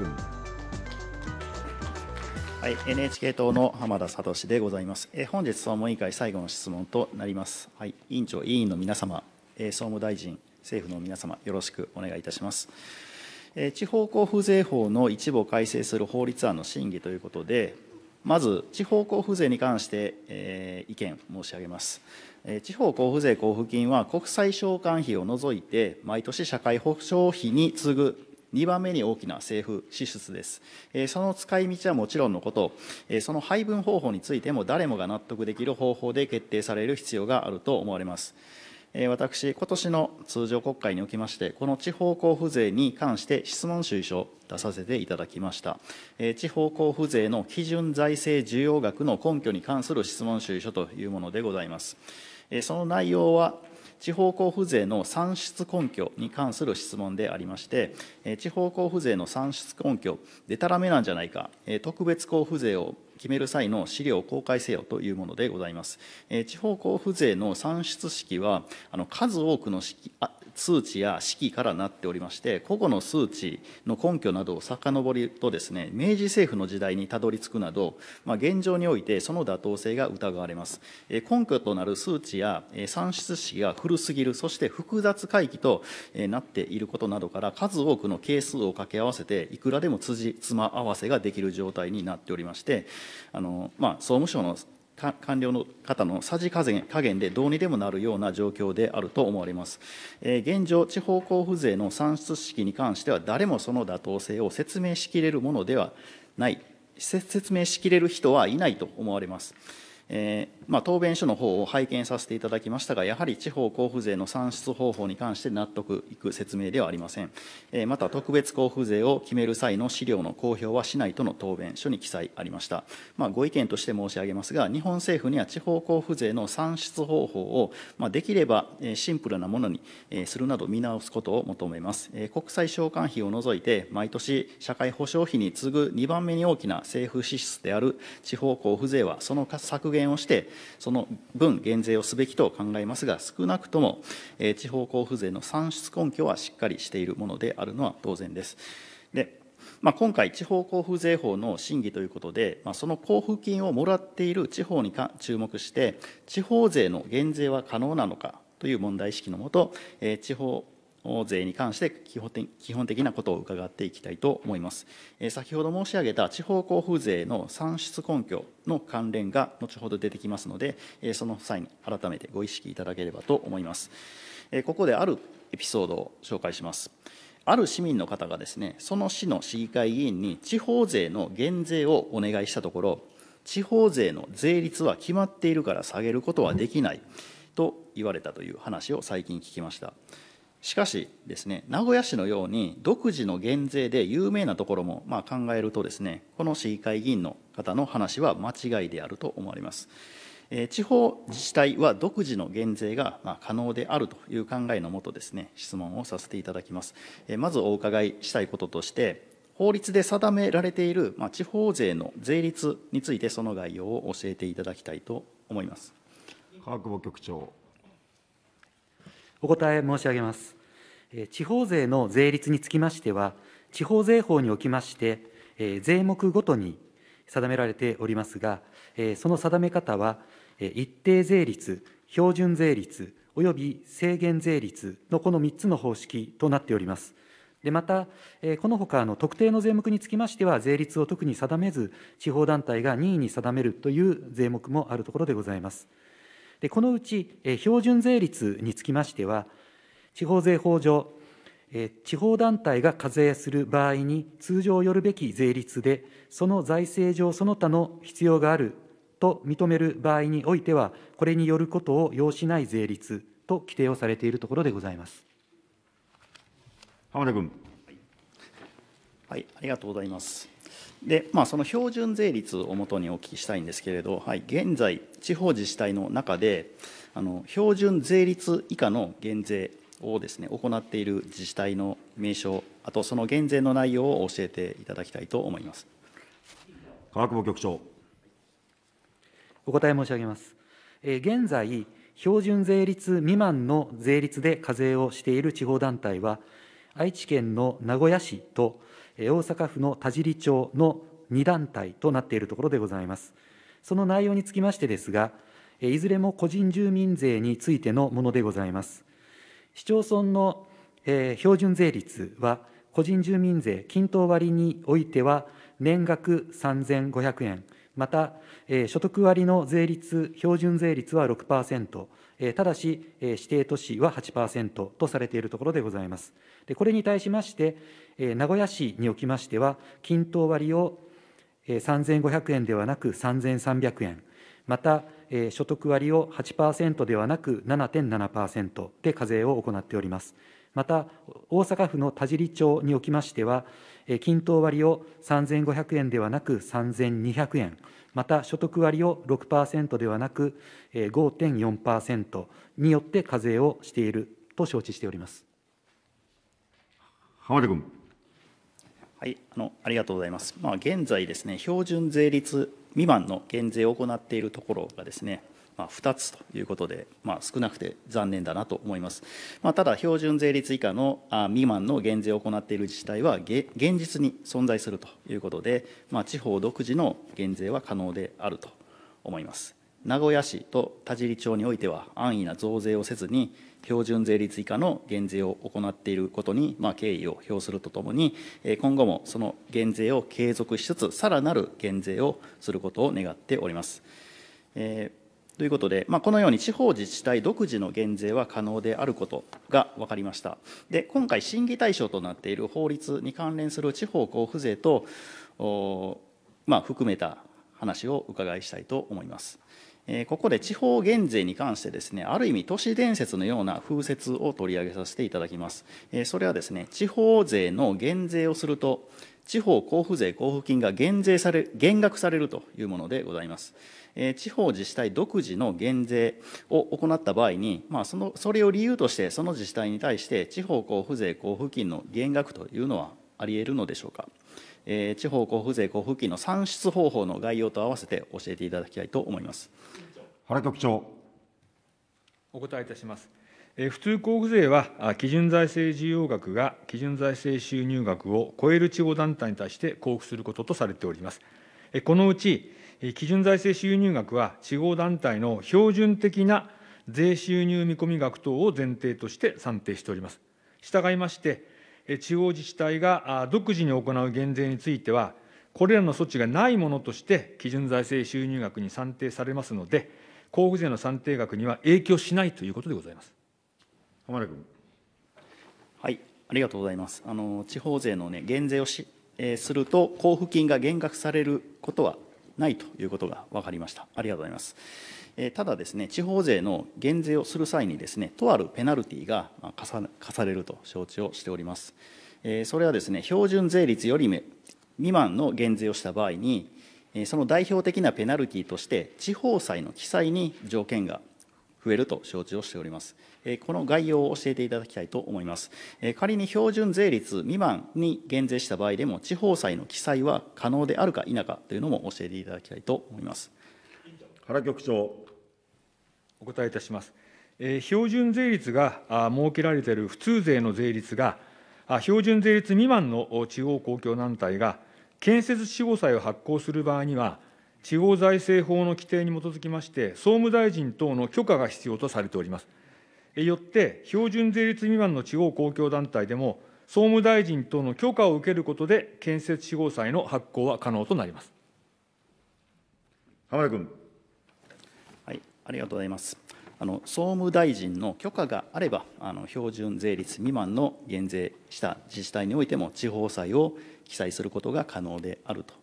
君。はい、NHK 党の浜田聡でございます。え本日総務委員会最後の質問となります。はい、委員長、委員の皆様、え総務大臣、政府の皆様、よろしくお願いいたします。え地方交付税法の一部を改正する法律案の審議ということで、まず地方交付税に関して、えー、意見申し上げます、え地方交付税交付金は国際償還費を除いて、毎年社会保障費に次ぐ2番目に大きな政府支出です。その使い道はもちろんのこと、その配分方法についても誰もが納得できる方法で決定される必要があると思われます。私、今年の通常国会におきまして、この地方交付税に関して質問収書出させていただきました。地方交付税の基準財政需要額の根拠に関する質問収書というものでございます。その内容は地方交付税の算出根拠に関する質問でありまして、地方交付税の算出根拠、でたらめなんじゃないか、特別交付税を決める際の資料を公開せよというものでございます。地方交付税の算出式は、あの数多くの式数値や式からなっておりまして個々の数値の根拠などを遡るとですね明治政府の時代にたどり着くなど、まあ、現状においてその妥当性が疑われます根拠となる数値や算出式が古すぎるそして複雑回帰となっていることなどから数多くの係数を掛け合わせていくらでも辻褄合わせができる状態になっておりましてあの、まあ、総務省の官僚の方のさじ加減加減でどうにでもなるような状況であると思われます。えー、現状、地方交付税の算出式に関しては、誰もその妥当性を説明しきれるものではない、説明しきれる人はいないと思われます。えー、まあ、答弁書の方を拝見させていただきましたが、やはり地方交付税の算出方法に関して納得いく説明ではありません。えー、また、特別交付税を決める際の資料の公表はしないとの答弁書に記載ありました。まあ、ご意見として申し上げますが、日本政府には地方交付税の算出方法を、まあ、できればシンプルなものにするなど見直すことを求めます。えー、国際償還費を除いて、毎年社会保障費に次ぐ2番目に大きな政府支出である地方交付税は、その削減減をして、その分減税をすべきと考えますが、少なくとも地方交付税の算出根拠はしっかりしているものであるのは当然です。でまあ、今回、地方交付税法の審議ということで、まあ、その交付金をもらっている地方にか注目して、地方税の減税は可能なのかという問題意識のもと、えー、地方税に関して基本基本的なことを伺っていきたいと思います。先ほど申し上げた地方交付税の算出根拠の関連が後ほど出てきますので、その際に改めてご意識いただければと思います。ここであるエピソードを紹介します。ある市民の方がですね、その市の市議会議員に地方税の減税をお願いしたところ、地方税の税率は決まっているから下げることはできないと言われたという話を最近聞きました。しかしですね名古屋市のように独自の減税で有名なところもまあ考えるとですねこの市議会議員の方の話は間違いであると思われます。地方自治体は独自の減税が可能であるという考えのもとですね、質問をさせていただきます。まずお伺いしたいこととして、法律で定められている地方税の税率について、その概要を教えていただきたいと思います。川久保局長。お答え申し上げます。地方税の税率につきましては、地方税法におきまして、税目ごとに定められておりますが、その定め方は、一定税率、標準税率、および制限税率のこの3つの方式となっております。でまた、このほか特定の税目につきましては、税率を特に定めず、地方団体が任意に定めるという税目もあるところでございます。でこのうち、え標準税率につきましては、地方税法上、え地方団体が課税する場合に、通常よるべき税率で、その財政上その他の必要があると認める場合においては、これによることを要しない税率と規定をされているところでございます。浜田君。はい、ありがとうございます。でまあ、その標準税率をもとにお聞きしたいんですけれど、はい、現在、地方自治体の中であの標準税率以下の減税をです、ね、行っている自治体の名称、あとその減税の内容を教えていただきたいと思います科学部局長。お答え申し上げます。え現在標準税率未満の税率で課税をしている地方団体は、愛知県の名古屋市と大阪府の田尻町の2団体となっているところでございます。その内容につきましてですが、いずれも個人住民税についてのものでございます。市町村の、え標準税率は、個人住民税均等割においては、年額3500円、また、所得割の税率、標準税率は6%、ただし、指定都市は8%とされているところでございます。でこれに対しまして、名古屋市におきましては、均等割を3500円ではなく3300円、また、所得割を8%ではなく7.7%で課税を行っております。また大阪府の田尻町におきましては、均等割を3500円ではなく3200円、また所得割を6%ではなく5.4%によって課税をしていると承知しております浜田君。はい、あのありがとうございます。まあ、現在ですね、標準税率未満の減税を行っているところがですね、まあ、2つということで、まあ、少なくて残念だなと思います、まあ、ただ標準税率以下のあ未満の減税を行っている自治体は現実に存在するということで、まあ、地方独自の減税は可能であると思います名古屋市と田尻町においては安易な増税をせずに標準税率以下の減税を行っていることに、まあ、敬意を表するとともに今後もその減税を継続しつつさらなる減税をすることを願っております、えーということで、まあ、このように地方自治体独自の減税は可能であることが分かりました。で、今回、審議対象となっている法律に関連する地方交付税と、まあ、含めた話を伺いしたいと思います。えー、ここで地方減税に関してですね、ある意味都市伝説のような風説を取り上げさせていただきます。えー、それはですね、地方税の減税をすると、地方交付税交付金が減税され減額されるというものでございます。えー、地方自治体独自の減税を行った場合に、まあ、そのそれを理由として、その自治体に対して、地方交付税交付金の減額というのはありえるのでしょうか。えー、地方交付税交付金の算出方法の概要と合わせて教えていただきたいと思います。原局長お答えいたします。普通交付税は、基準財政需要額が基準財政収入額を超える地方団体に対して交付することとされております。このうち、基準財政収入額は、地方団体の標準的な税収入見込み額等を前提として算定しております。従いまして、地方自治体が独自に行う減税については、これらの措置がないものとして、基準財政収入額に算定されますので、交付税の算定額には影響しないということでございます。浜田君。はい、ありがとうございます。あの地方税のね減税をし、えー、すると交付金が減額されることはないということが分かりました。ありがとうございます。えー、ただですね、地方税の減税をする際にですね、とあるペナルティが課さ課されると承知をしております。えー、それはですね、標準税率より未満の減税をした場合に、その代表的なペナルティとして、地方債の記載に条件が増えると承知をしております。この概要を教えていただきたいと思います。仮に標準税率未満に減税した場合でも、地方債の記載は可能であるか否かというのも教えていただきたいと思います。原局長。お答えいたします。標準税率が設けられている普通税の税率が、標準税率未満の地方公共団体が、建設地方債を発行する場合には、地方財政法の規定に基づきまして、総務大臣等の許可が必要とされております。よって、標準税率未満の地方公共団体でも、総務大臣等の許可を受けることで、建設地方債の発行は可能となります。浜田君。はい、ありがとうございます。あの総務大臣の許可があれば、あの標準税率未満の減税した自治体においても、地方債を記載することが可能であると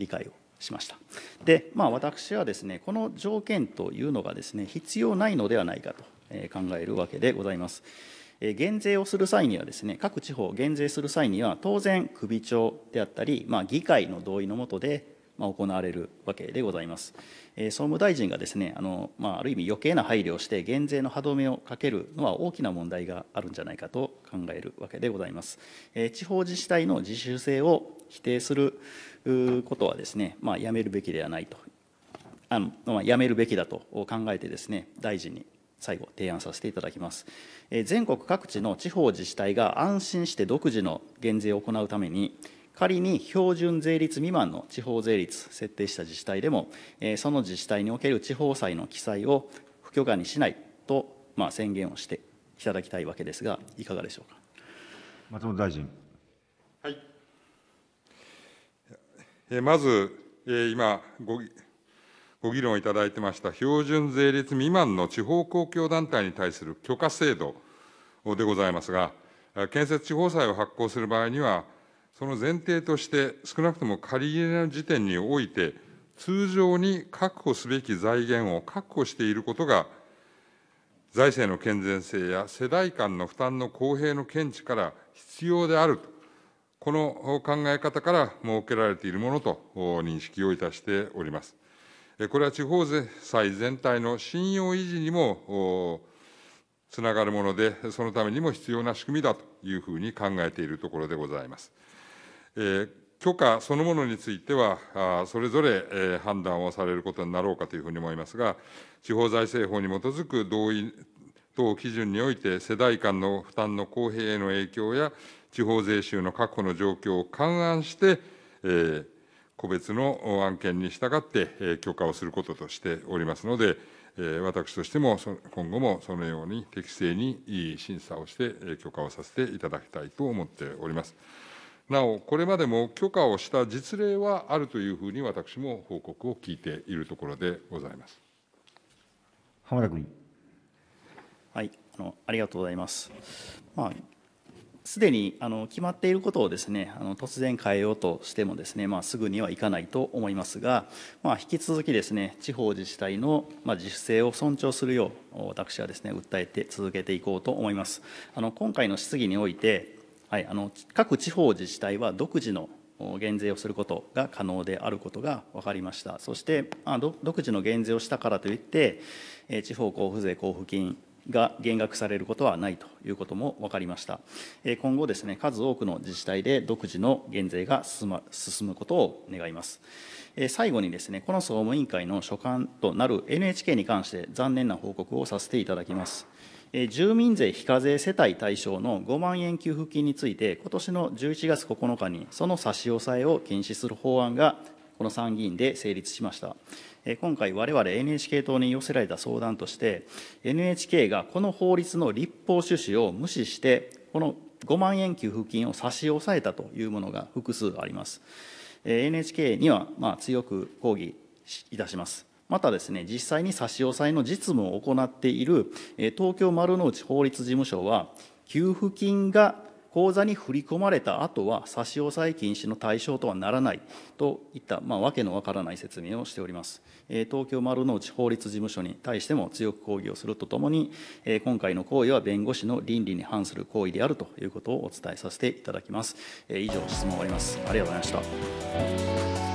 理解をしました。で、まあ、私はですね、この条件というのがですね、必要ないのではないかと考えるわけでございます。減税をする際にはですね、各地方減税する際には、当然、首長であったり、まあ、議会の同意のもとで、ま行われるわけでございます。え総務大臣がですね、あのまあ、ある意味余計な配慮をして減税の歯止めをかけるのは大きな問題があるんじゃないかと考えるわけでございます。え地方自治体の自主性を否定することはですね、まあ、やめるべきではないと、あのまあ、やめるべきだと考えてですね、大臣に最後、提案させていただきます。全国各地の地方自治体が安心して独自の減税を行うために、仮に標準税率未満の地方税率設定した自治体でも、その自治体における地方債の記載を不許可にしないと、まあ、宣言をしていただきたいわけですが、いかがでしょうか。松本大臣。はい。えまず、え今ご、ご議論いただいてました、標準税率未満の地方公共団体に対する許可制度でございますが、建設地方債を発行する場合には、その前提として、少なくとも借り入れの時点において、通常に確保すべき財源を確保していることが、財政の健全性や世代間の負担の公平の見地から必要であると、この考え方から設けられているものと認識をいたしております。これは地方財全体の信用維持にもつながるもので、そのためにも必要な仕組みだというふうに考えているところでございます。許可そのものについては、それぞれ判断をされることになろうかというふうに思いますが、地方財政法に基づく同意等基準において、世代間の負担の公平への影響や、地方税収の確保の状況を勘案して、個別の案件に従って許可をすることとしておりますので、私としても今後もそのように適正に審査をして許可をさせていただきたいと思っております。なお、これまでも許可をした実例はあるというふうに私も報告を聞いているところでございます浜田君。はいあの、ありがとうございます。まあすでにあの決まっていることをですねあの突然変えようとしてもですね、まあ、すぐにはいかないと思いますが、まあ、引き続きですね地方自治体の、まあ、自主性を尊重するよう私はですね訴えて続けていこうと思いますあの今回の質疑においてはい、あの各地方自治体は独自の減税をすることが可能であることが分かりました、そして独自の減税をしたからといって、地方交付税交付金が減額されることはないということも分かりました。今後ですね、数多くの自治体で独自の減税が進,、ま、進むことを願います。最後にですね、この総務委員会の所管となる NHK に関して残念な報告をさせていただきます。住民税非課税世帯対象の5万円給付金について、今年の11月9日に、その差し押さえを禁止する法案が、この参議院で成立しました。今回、我々 NHK 党に寄せられた相談として、NHK がこの法律の立法趣旨を無視して、この5万円給付金を差し押さえたというものが複数あります。NHK にはまあ強く抗議いたします。またですね実際に差し押さえの実務を行っている東京丸の内法律事務所は給付金が口座に振り込まれた後は差し押さえ禁止の対象とはならないといった、まあ、わけのわからない説明をしております。東京丸の内法律事務所に対しても強く抗議をするとともに、今回の行為は弁護士の倫理に反する行為であるということをお伝えさせていただきます。以上、質問終わります。ありがとうございました。